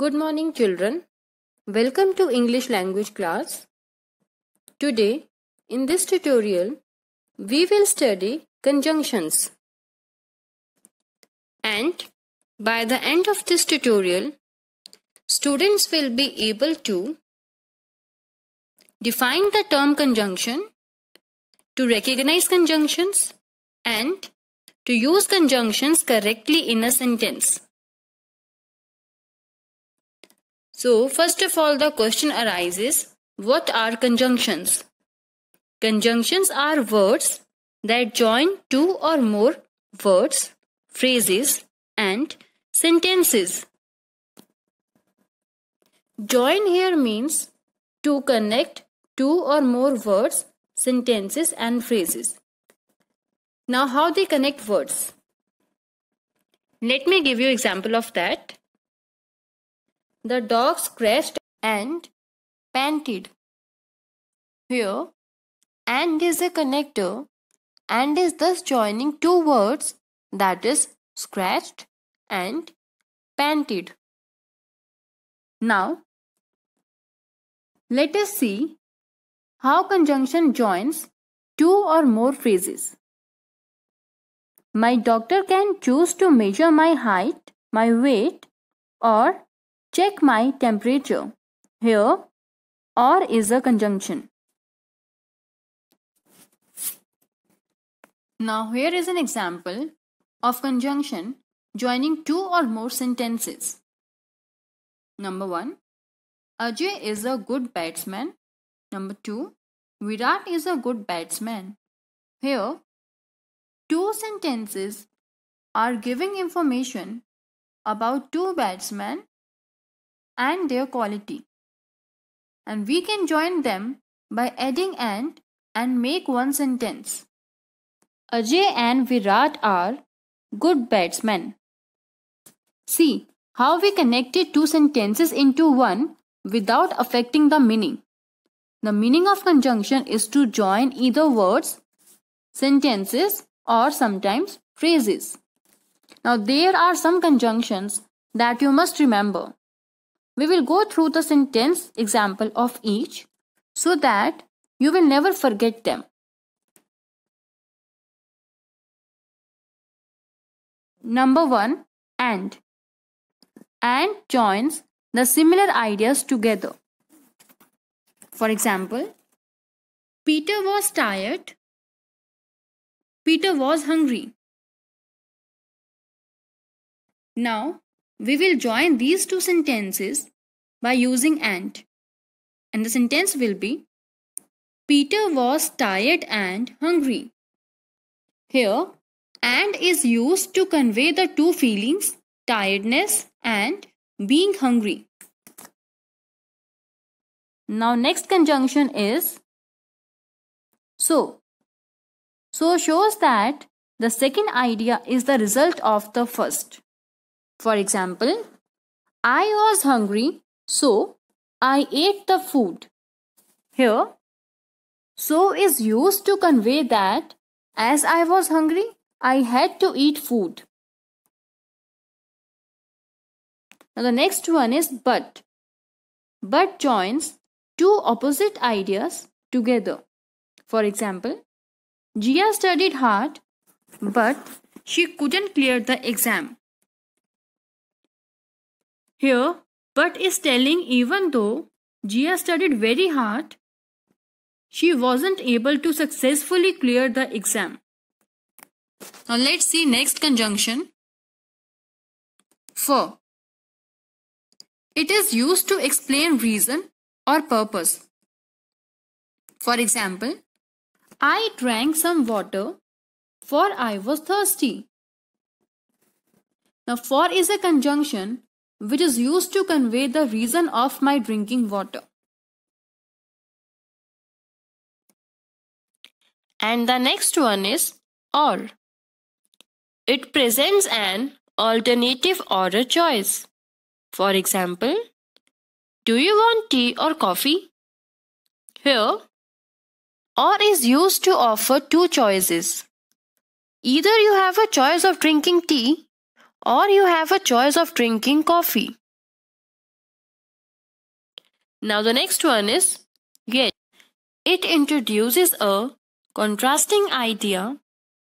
Good morning children. Welcome to English language class. Today, in this tutorial, we will study conjunctions. And by the end of this tutorial, students will be able to define the term conjunction, to recognize conjunctions, and to use conjunctions correctly in a sentence. So, first of all, the question arises what are conjunctions? Conjunctions are words that join two or more words, phrases, and sentences. Join here means to connect two or more words, sentences, and phrases. Now, how they connect words? Let me give you example of that. The dog scratched and panted. Here, and is a connector and is thus joining two words that is scratched and panted. Now, let us see how conjunction joins two or more phrases. My doctor can choose to measure my height, my weight, or Check my temperature. Here, or is a conjunction. Now here is an example of conjunction joining two or more sentences. Number 1. Ajay is a good batsman. Number 2. Virat is a good batsman. Here, two sentences are giving information about two batsmen and their quality. And we can join them by adding and and make one sentence. Ajay and Virat are good batsmen. See how we connected two sentences into one without affecting the meaning. The meaning of conjunction is to join either words, sentences, or sometimes phrases. Now, there are some conjunctions that you must remember. We will go through the sentence example of each so that you will never forget them. Number 1 AND AND joins the similar ideas together. For example, Peter was tired. Peter was hungry. Now, we will join these two sentences by using and. And the sentence will be Peter was tired and hungry. Here, and is used to convey the two feelings tiredness and being hungry. Now, next conjunction is so. So shows that the second idea is the result of the first. For example, I was hungry, so I ate the food. Here, so is used to convey that as I was hungry, I had to eat food. Now the next one is but. But joins two opposite ideas together. For example, Gia studied hard but she couldn't clear the exam. Here, but is telling even though Gia studied very hard, she wasn't able to successfully clear the exam. Now let's see next conjunction. For It is used to explain reason or purpose. For example, I drank some water for I was thirsty. Now for is a conjunction which is used to convey the reason of my drinking water. And the next one is or. It presents an alternative order choice. For example, do you want tea or coffee? Here, or is used to offer two choices. Either you have a choice of drinking tea or you have a choice of drinking coffee. Now the next one is get. It introduces a contrasting idea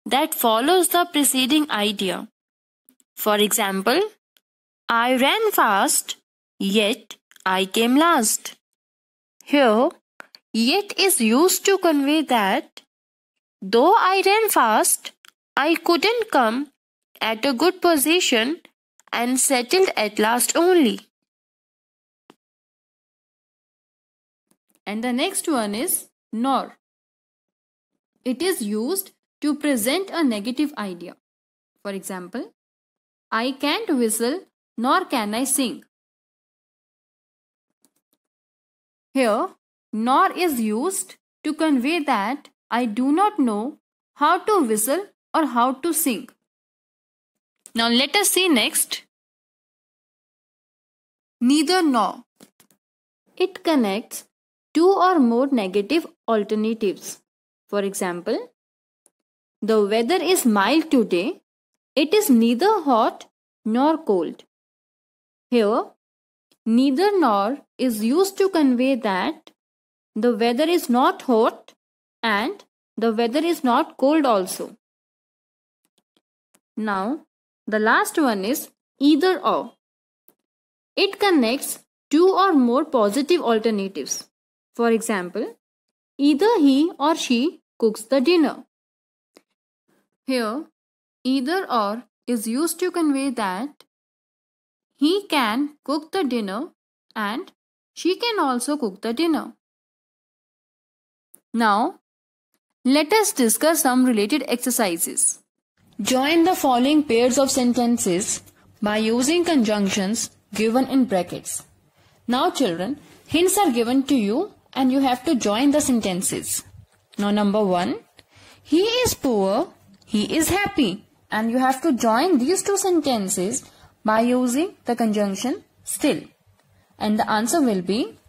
that follows the preceding idea. For example, I ran fast, yet I came last. Here, yet is used to convey that though I ran fast, I couldn't come at a good position and settled at last only. And the next one is nor. It is used to present a negative idea. For example, I can't whistle nor can I sing. Here, nor is used to convey that I do not know how to whistle or how to sing. Now let us see next. Neither nor. It connects two or more negative alternatives. For example, the weather is mild today. It is neither hot nor cold. Here, neither nor is used to convey that the weather is not hot and the weather is not cold also. Now, the last one is either or. It connects two or more positive alternatives. For example, either he or she cooks the dinner. Here, either or is used to convey that he can cook the dinner and she can also cook the dinner. Now, let us discuss some related exercises. Join the following pairs of sentences by using conjunctions given in brackets. Now children, hints are given to you and you have to join the sentences. Now number 1, he is poor, he is happy and you have to join these two sentences by using the conjunction still. And the answer will be,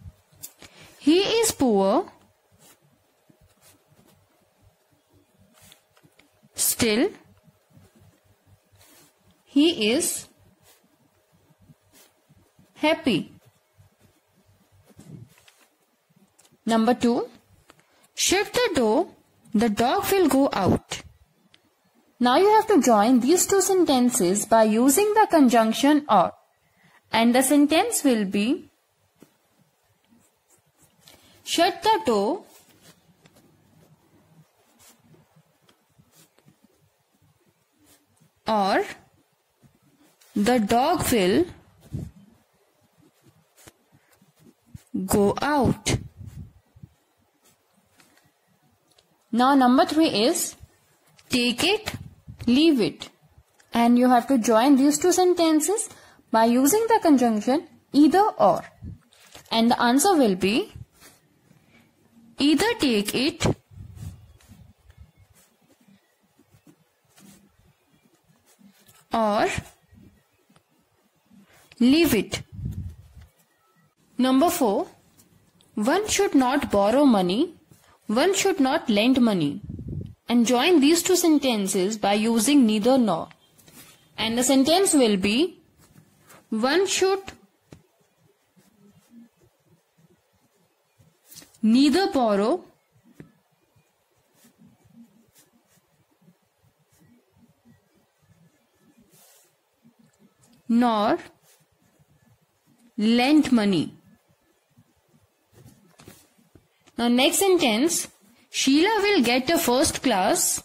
he is poor, still he is happy. Number two, shut the door, the dog will go out. Now you have to join these two sentences by using the conjunction or and the sentence will be shut the door or the dog will go out. Now number three is take it, leave it. And you have to join these two sentences by using the conjunction either or. And the answer will be either take it or leave it. Number 4. One should not borrow money. One should not lend money. And join these two sentences by using neither nor. And the sentence will be one should neither borrow nor lent money. Now next sentence, Sheila will get a first class.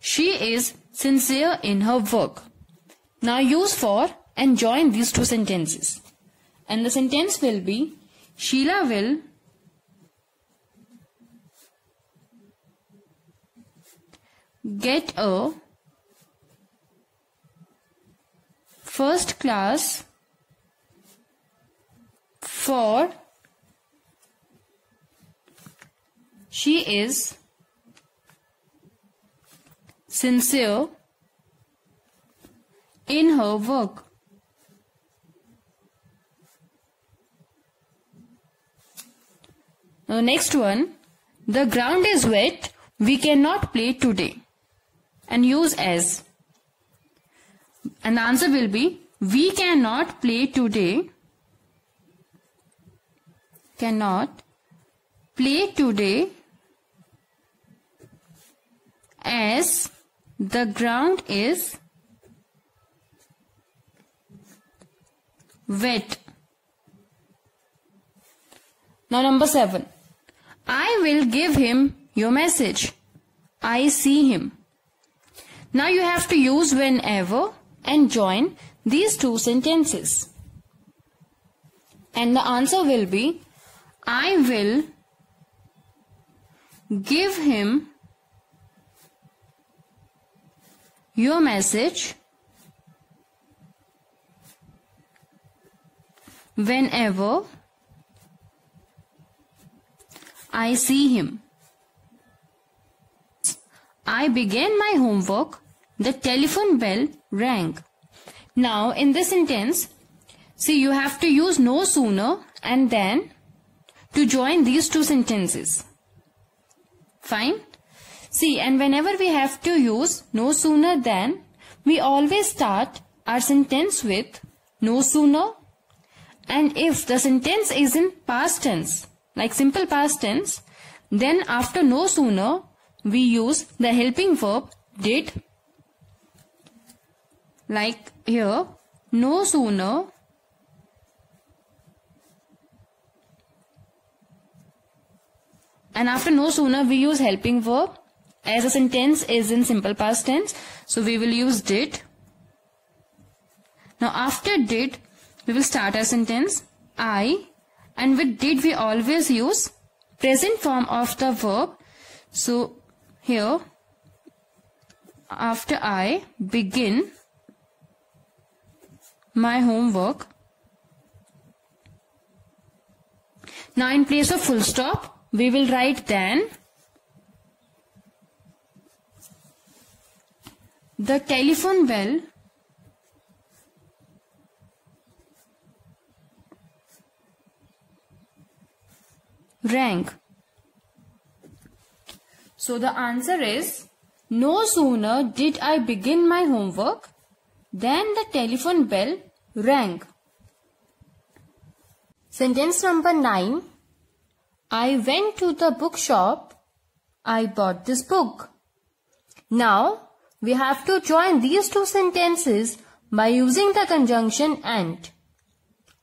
She is sincere in her work. Now use for and join these two sentences. And the sentence will be, Sheila will get a first class for she is sincere in her work. Now next one, the ground is wet, we cannot play today and use as. And the answer will be, we cannot play today cannot play today as the ground is wet. Now number 7. I will give him your message. I see him. Now you have to use whenever and join these two sentences. And the answer will be I will give him your message whenever I see him. I began my homework. The telephone bell rang. Now, in this sentence, see you have to use no sooner and then to join these two sentences. Fine. See, and whenever we have to use no sooner than, we always start our sentence with no sooner. And if the sentence is in past tense, like simple past tense, then after no sooner, we use the helping verb did. Like here, no sooner And after no sooner, we use helping verb. As a sentence is in simple past tense, so we will use did. Now after did, we will start our sentence I and with did we always use present form of the verb. So here after I begin my homework. Now in place of full stop, we will write then the telephone bell rang. So the answer is no sooner did I begin my homework than the telephone bell rang. Sentence number 9 I went to the bookshop. I bought this book. Now, we have to join these two sentences by using the conjunction and.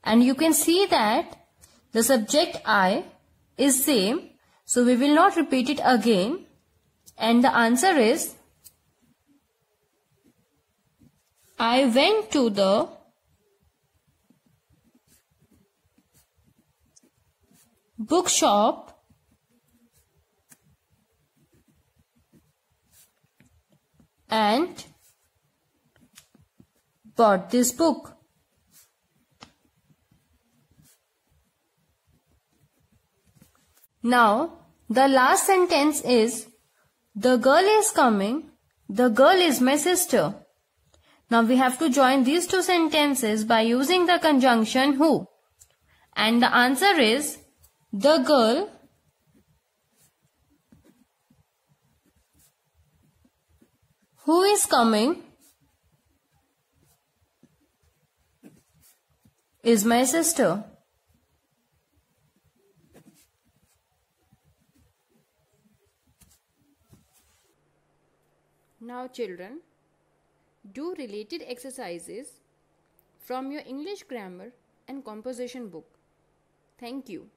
And you can see that the subject I is same. So we will not repeat it again. And the answer is I went to the bookshop and bought this book. Now, the last sentence is, the girl is coming, the girl is my sister. Now we have to join these two sentences by using the conjunction who. And the answer is, the girl who is coming is my sister. Now, children, do related exercises from your English grammar and composition book. Thank you.